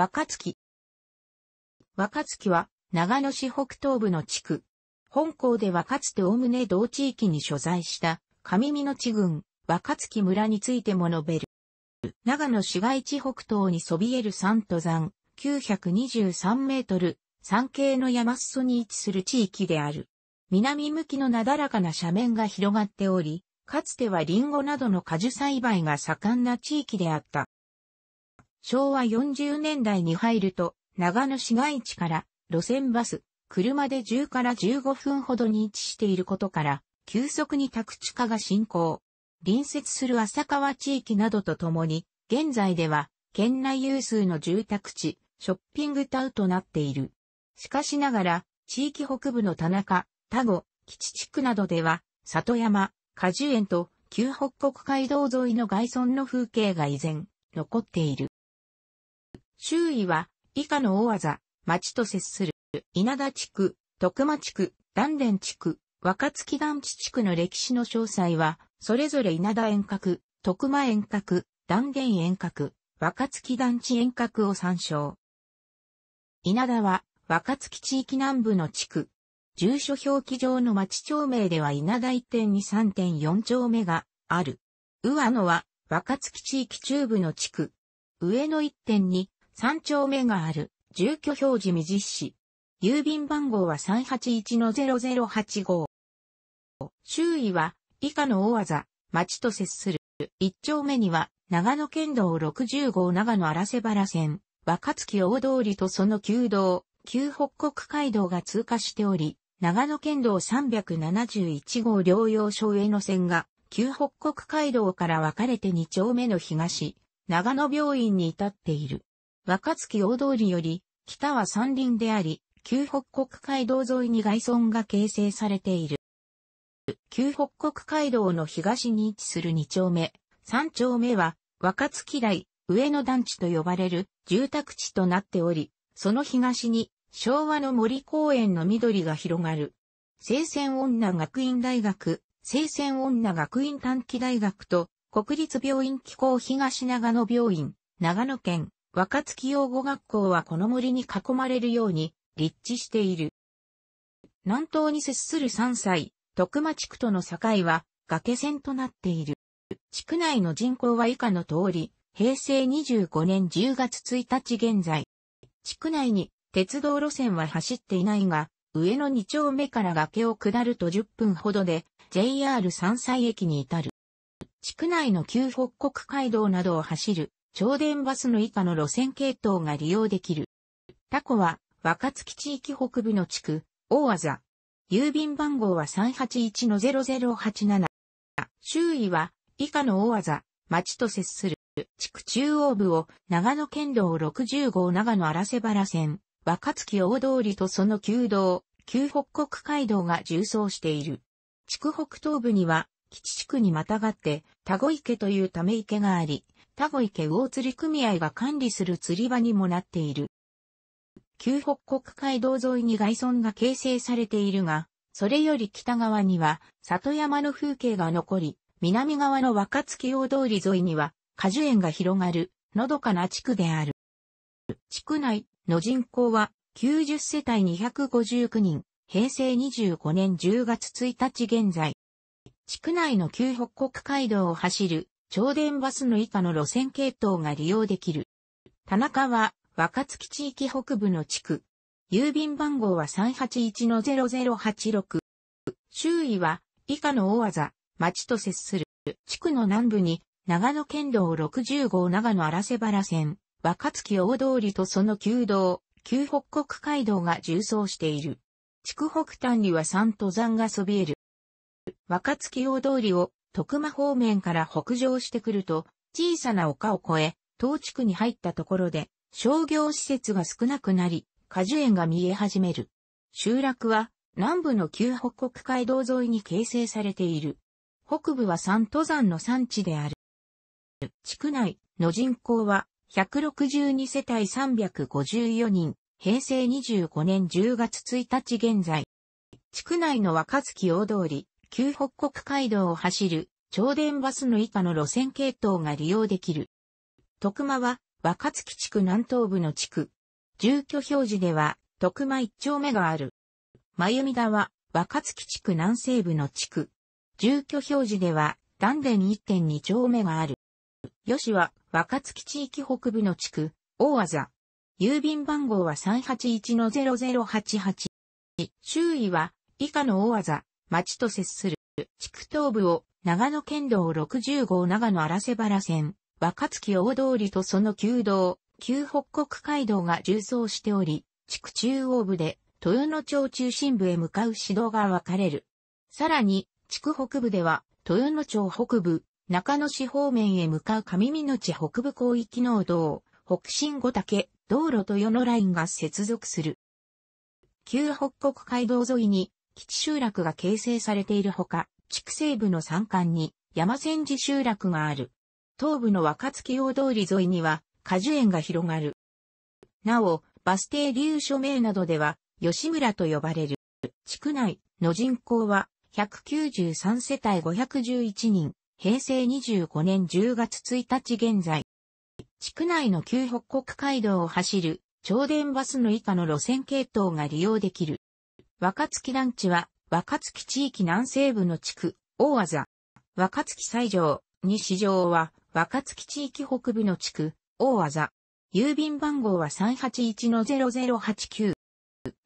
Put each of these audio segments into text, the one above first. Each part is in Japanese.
若月。若月は、長野市北東部の地区。本校ではかつておおむね同地域に所在した、上美の地群、若月村についても述べる。長野市街地北東にそびえる山登山、923メートル、山系の山裾に位置する地域である。南向きのなだらかな斜面が広がっており、かつてはリンゴなどの果樹栽培が盛んな地域であった。昭和40年代に入ると、長野市街地から路線バス、車で10から15分ほどに位置していることから、急速に宅地化が進行。隣接する浅川地域などとともに、現在では、県内有数の住宅地、ショッピングタウンとなっている。しかしながら、地域北部の田中、田子、吉地区などでは、里山、果樹園と、旧北国街道沿いの外村の風景が依然、残っている。周囲は、以下の大技、町と接する、稲田地区、徳間地区、断電地区、若月団地地区の歴史の詳細は、それぞれ稲田遠隔、徳間遠隔、断田遠隔、若月団地遠隔を参照。稲田は、若月地域南部の地区。住所表記上の町町名では稲田1.23.4丁目がある。上野は、若月地域中部の地区。上野1.2、三丁目がある、住居表示未実施。郵便番号は381-0085。周囲は以下の大技、町と接する。一丁目には、長野県道60号長野荒瀬原線、若月大通りとその旧道、旧北国街道が通過しており、長野県道371号療養所への線が、旧北国街道から分かれて二丁目の東、長野病院に至っている。若月大通りより、北は山林であり、旧北国街道沿いに外村が形成されている。旧北国街道の東に位置する2丁目、3丁目は、若月台、上野団地と呼ばれる住宅地となっており、その東に昭和の森公園の緑が広がる。聖戦女学院大学、聖戦女学院短期大学と国立病院機構東長野病院、長野県若月養護学校はこの森に囲まれるように立地している。南東に接する山歳、徳間地区との境は崖線となっている。地区内の人口は以下の通り、平成25年10月1日現在。地区内に鉄道路線は走っていないが、上の2丁目から崖を下ると10分ほどで JR 山西駅に至る。地区内の旧北国街道などを走る超電バスの以下の路線系統が利用できる。タコは、若月地域北部の地区、大技。郵便番号は381-0087。周囲は、以下の大技、町と接する。地区中央部を、長野県道60号長野荒瀬原線、若月大通りとその旧道、旧北国街道が縦走している。地区北東部には、基地地区にまたがって、田子池というため池があり、田子池魚釣り組合が管理する釣り場にもなっている。旧北国街道沿いに外村が形成されているが、それより北側には里山の風景が残り、南側の若月大通り沿いには果樹園が広がるのどかな地区である。地区内の人口は90世帯259人、平成25年10月1日現在。地区内の旧北国街道を走る超電バスの以下の路線系統が利用できる。田中は若月地域北部の地区。郵便番号は381-0086。周囲は以下の大技、町と接する。地区の南部に長野県道60号長野荒瀬原線、若月大通りとその旧道、旧北国街道が縦走している。地区北端には三登山がそびえる。若月大通りを徳間方面から北上してくると、小さな丘を越え、東地区に入ったところで、商業施設が少なくなり、果樹園が見え始める。集落は、南部の旧北国街道沿いに形成されている。北部は山登山の産地である。地区内の人口は、162世帯354人、平成25年10月1日現在。地区内の若月大通り、旧北国街道を走る超電バスの以下の路線系統が利用できる。徳間は若月地区南東部の地区。住居表示では徳間一丁目がある。真由美田は若月地区南西部の地区。住居表示では丹田1.2丁目がある。吉は若月地域北部の地区、大技。郵便番号は381-0088。周囲は以下の大技、町と接する、地区東部を、長野県道60号長野荒瀬原線、若月大通りとその旧道、旧北国街道が縦走しており、地区中央部で、豊野町中心部へ向かう指導が分かれる。さらに、地区北部では、豊野町北部、中野市方面へ向かう上見野地北部広域農道、北新五岳、道路豊野ラインが接続する。旧北国街道沿いに、基地集落が形成されているほか、地区西部の山間に山千寺集落がある。東部の若月大通り沿いには果樹園が広がる。なお、バス停流署名などでは、吉村と呼ばれる。地区内の人口は193世帯511人、平成25年10月1日現在。地区内の旧北国街道を走る、超電バスの以下の路線系統が利用できる。若月団地は、若月地域南西部の地区、大和座。若月西条、西条は、若月地域北部の地区、大和座。郵便番号は381-0089。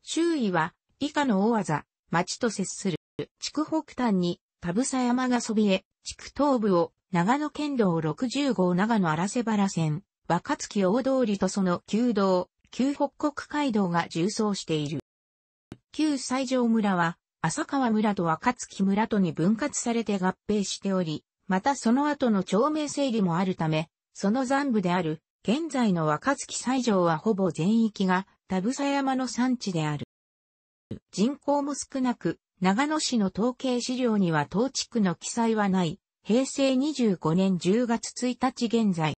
周囲は、以下の大和座、町と接する。地区北端に、田草山がそびえ、地区東部を、長野県道60号長野荒瀬原線、若月大通りとその旧道、旧北国街道が縦走している。旧西条村は、浅川村と若月村とに分割されて合併しており、またその後の町名整理もあるため、その残部である、現在の若月西条はほぼ全域が、田草山の産地である。人口も少なく、長野市の統計資料には当地区の記載はない、平成25年10月1日現在。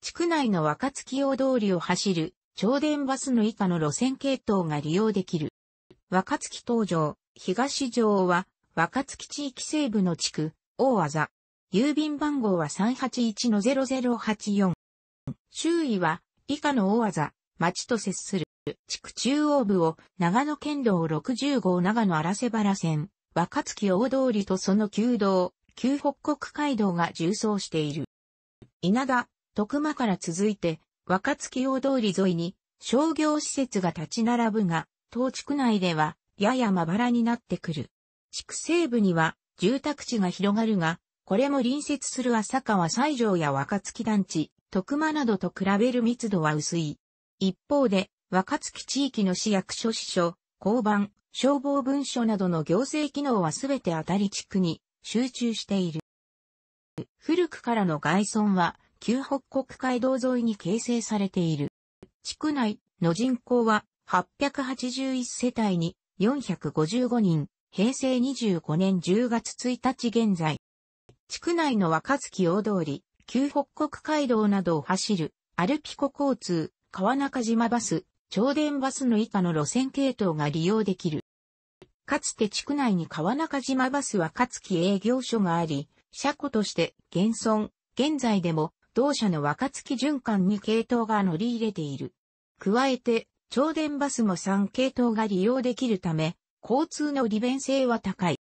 地区内の若月大通りを走る、超電バスの以下の路線系統が利用できる。若月東城、東城は、若月地域西部の地区、大技。郵便番号は381-0084。周囲は、以下の大技、町と接する。地区中央部を、長野県道60号長野荒瀬原線、若月大通りとその旧道、旧北国街道が縦走している。稲田、徳間から続いて、若月大通り沿いに、商業施設が立ち並ぶが、当地区内では、ややまばらになってくる。地区西部には、住宅地が広がるが、これも隣接する浅川西条や若月団地、徳間などと比べる密度は薄い。一方で、若月地域の市役所支所、交番、消防文書などの行政機能はすべて当たり地区に集中している。古くからの外村は、旧北国街道沿いに形成されている。地区内の人口は881世帯に455人、平成25年10月1日現在。地区内の若月大通り、旧北国街道などを走る、アルピコ交通、川中島バス、超電バスの以下の路線系統が利用できる。かつて地区内に川中島バス若月営業所があり、車庫として現存、現在でも同社の若月循環に系統が乗り入れている。加えて、超電バスも3系統が利用できるため、交通の利便性は高い。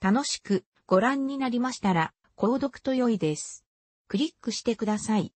楽しくご覧になりましたら、購読と良いです。クリックしてください。